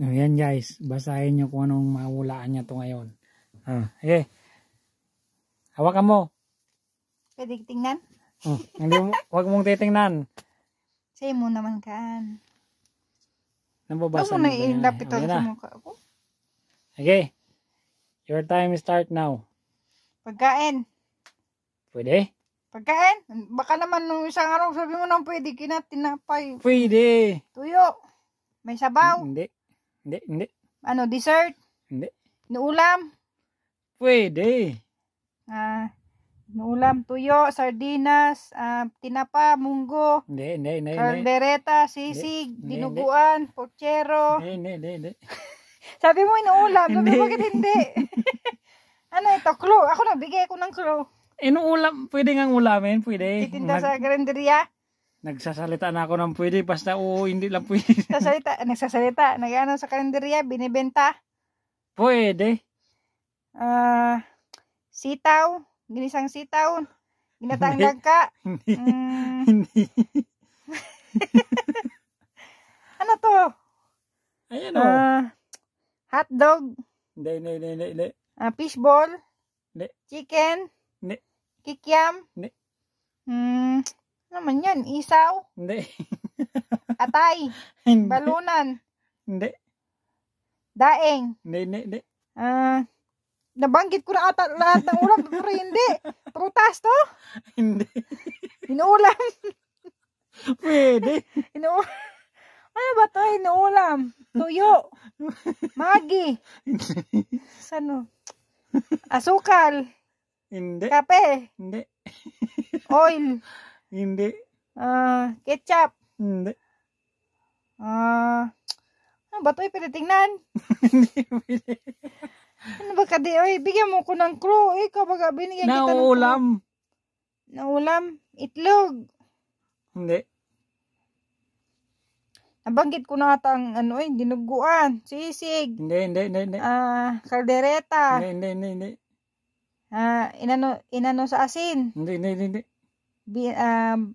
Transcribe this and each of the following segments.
Ayan oh, guys, basahin nyo kung anong mahulaan niya to ngayon. Ah, okay. Hawakan mo. Pwede tingnan? Oh, hindi mo, wag mong titingnan. Say mo naman kan. Nababasa mo na. Ilapit Ito sa mukha ko. Okay. Your time start now. Pagkain. Pwede? Pagkain? Baka naman nung isang araw sabi mo nang pwede kinatinapay. Pwede. Tuyo. May sabaw. Hindi. Hindi, hindi. Ano, dessert? Hindi. Nuulam? Pwede. Ah, nuulam, tuyo, sardinas, ah, tinapa, munggo. Hindi, hindi, hindi. Caldereta, sisig, hindi, dinuguan, porchero. Hindi, hindi, hindi, hindi. Sabi mo inuulam, sabi mo bakit hindi? ano ito, clue? Ako nagbigay ko ng clue. Inuulam, pwede ngang ulamin, pwede. Itinda Mag sa granderia? Nagsasalita na ako ng pwede, basta oo, hindi lang pwede. Nagsasalita, nagsasalita, nag sa kalenderya, binibenta. Pwede. Ah, uh, sitaw, ginisang sitaw, ginatangdag ka. Hindi. Mm. ano to? Ayan o. Oh. Uh, ah, hot dog. Hindi, hindi, hindi, hindi. hindi. Uh, fishball. Hindi. Chicken. Hindi. Kikiam. Hindi. Mm naman yan? Isaw? Hindi. Atay? Hindi. Balunan? Hindi. Daeng? Hindi, hindi, hindi. Ah, uh, nabanggit ko na ata lahat ng ulam, pero hindi. Prutas to? Hindi. Inuulam? Pwede. Inuulam? Ano ba to? Inuulam? Tuyo? Magi? Sano? Asukal? Hindi. Kape? Hindi. Oil? Hindi. Ah, ketchup. Hindi. Ah, ano ba ito? pwede tingnan. Hindi, pwede. Ano ba kadi? bigyan mo ko ng crew. Eh, kapag binigyan kita ng ulam. Na ulam? Itlog. Hindi. Nabanggit ko na ata ang ano eh, dinuguan, sisig. Hindi, hindi, hindi, hindi. Ah, kaldereta. Hindi, hindi, hindi, hindi. Ah, inano, inano sa asin. Hindi, hindi, hindi, hindi. Bi, um,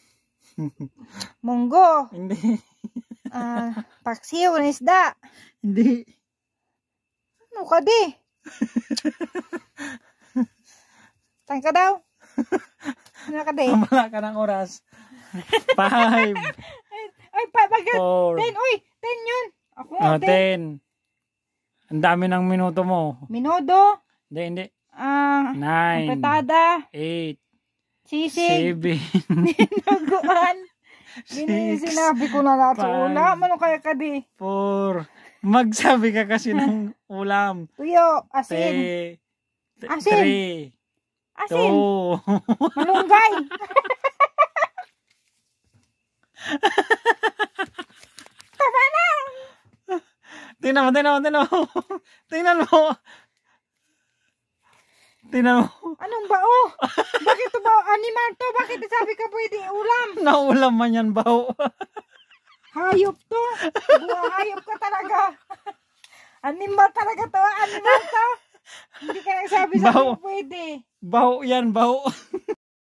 munggo. Hindi. uh, paksiw na isda. Hindi. Ano ka di? Tangka daw. Ano ka di? Kamala ka ng oras. Five. Ay, pa, bagat. Four. Ten, uy, ten yun. Ako nga, oh, ten. ten. Ang dami ng minuto mo. Minuto? Hindi, hindi. Ah, uh, nine. Petada. Eight. Sisig. Sibin. Dinaguan. Six. Sinabi ko na lahat sa ulam. Ano kaya ka di? Four. Magsabi ka kasi ng ulam. Tuyo. Asin. Te, asin. Three. Asin. Two. Malunggay. Tama na. Tingnan mo, tingnan mo, tingnan mo. Tingnan mo. Tinan mo. Anong bao? Oh? Bakit to bao? Animal to. Bakit sabi ka pwede ulam? Naulam man yan bao. hayop to. Buha hayop ka talaga. Animal talaga to. Animal to. Hindi ka nagsabi sa pwede. Bao yan, bao.